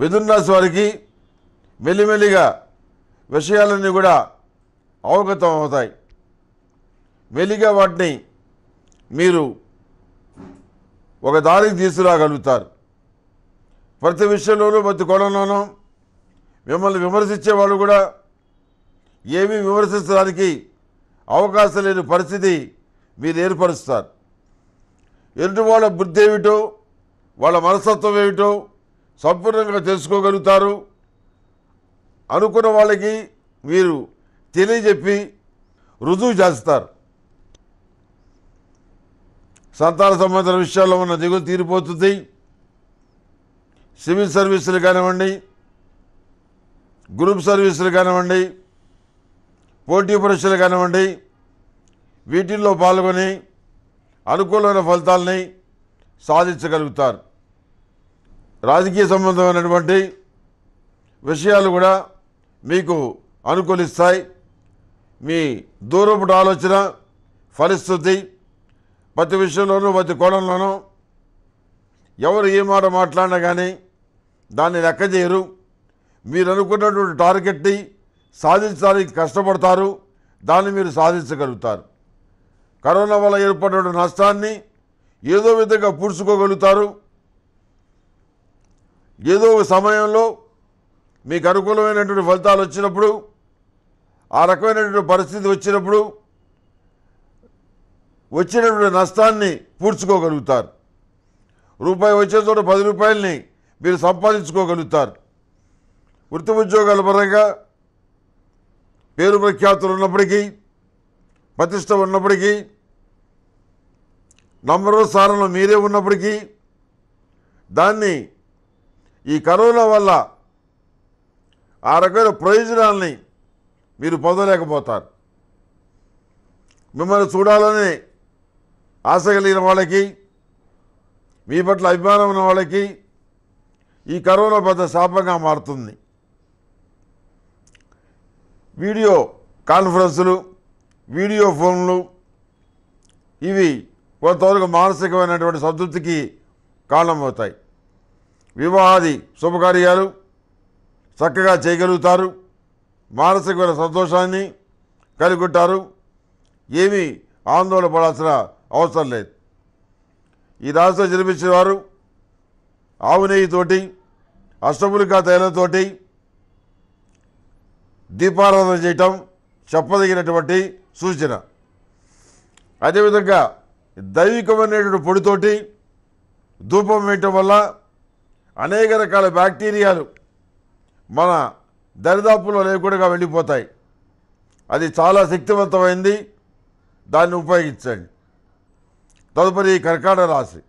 మిథున్రాశి వారికి మెల్లిమెల్లిగా విషయాలన్నీ కూడా అవగతం అవుతాయి మెల్లిగా వాటిని మీరు ఒక దారికి తీసుకురాగలుగుతారు ప్రతి విషయంలోనూ ప్రతి కోణంలోనూ మిమ్మల్ని విమర్శించే వాళ్ళు కూడా ఏమీ విమర్శించడానికి అవకాశం లేని పరిస్థితి మీరు ఏర్పరుస్తారు ఎదుటి వాళ్ళ బుద్ధి ఏమిటో వాళ్ళ మనస్తత్వం ఏమిటో సంపూర్ణంగా తెలుసుకోగలుగుతారు అనుకున్న వాళ్ళకి మీరు తెలియజెప్పి రుజువు చేస్తారు సంతాన సంబంధిత విషయాల్లో ఉన్న దిగులు తీరిపోతుంది సివిల్ సర్వీసులు కానివ్వండి గ్రూప్ సర్వీసులు కానివ్వండి పోటీ పరీక్షలు కానివ్వండి వీటిల్లో పాల్గొని అనుకూలమైన ఫలితాలని సాధించగలుగుతారు రాజకీయ సంబంధమైనటువంటి విషయాలు కూడా మీకు అనుకూలిస్తాయి మీ దూరపు ఆలోచన ఫలిస్తుంది ప్రతి విషయంలోనూ ప్రతి కోణంలోనూ ఎవరు ఏ మాట మాట్లాడినా కానీ దాన్ని లెక్క చేయరు మీరు అనుకున్నటువంటి టార్గెట్ని సాధించడానికి కష్టపడతారు దాన్ని మీరు సాధించగలుగుతారు కరోనా వల్ల ఏర్పడిన నష్టాన్ని ఏదో విధంగా పూడ్చుకోగలుగుతారు ఏదో ఒక సమయంలో మీకు అనుకూలమైనటువంటి ఫలితాలు వచ్చినప్పుడు ఆ రకమైనటువంటి పరిస్థితి వచ్చినప్పుడు వచ్చినటువంటి నష్టాన్ని పూడ్చుకోగలుగుతారు రూపాయి వచ్చే చోట పది రూపాయలని మీరు సంపాదించుకోగలుగుతారు వృత్తి ఉద్యోగాల పరంగా పేరు ప్రఖ్యాతులు ఉన్నప్పటికీ ప్రతిష్ట ఉన్నప్పటికీ నంబర్ స్థానంలో మీరే ఉన్నప్పటికీ దాన్ని ఈ కరోనా వల్ల ఆ రకమైన ప్రయోజనాల్ని మీరు పొందలేకపోతారు మిమ్మల్ని చూడాలని ఆశ కలిగిన వాళ్ళకి మీ పట్ల అభిమానం ఉన్న వాళ్ళకి ఈ కరోనా పెద్ద శాపంగా మారుతుంది వీడియో కాన్ఫరెన్సులు వీడియో ఫోన్లు ఇవి కొంతవరకు మానసికమైనటువంటి సంతృప్తికి కారణమవుతాయి వివాహాది శుభకార్యాలు చక్కగా చేయగలుగుతారు మానసికమైన సంతోషాన్ని కలుగుంటారు ఏమీ ఆందోళన పడాల్సిన అవసరం లేదు ఈ రాశిలో జన్మించిన వారు ఆవు నెయ్యితోటి అష్టములికా తైలంతోటి దీపారాధన చేయటం చెప్పదగినటువంటి సూచన అదేవిధంగా దైవికమైనటువంటి పొడితోటి ధూపం వేయటం వల్ల అనేక రకాల బ్యాక్టీరియాలు మన దరిదాపులో లేకుండా వెళ్ళిపోతాయి అది చాలా శక్తివంతమైంది దాన్ని ఉపయోగించండి తదుపరి కర్కాట రాశి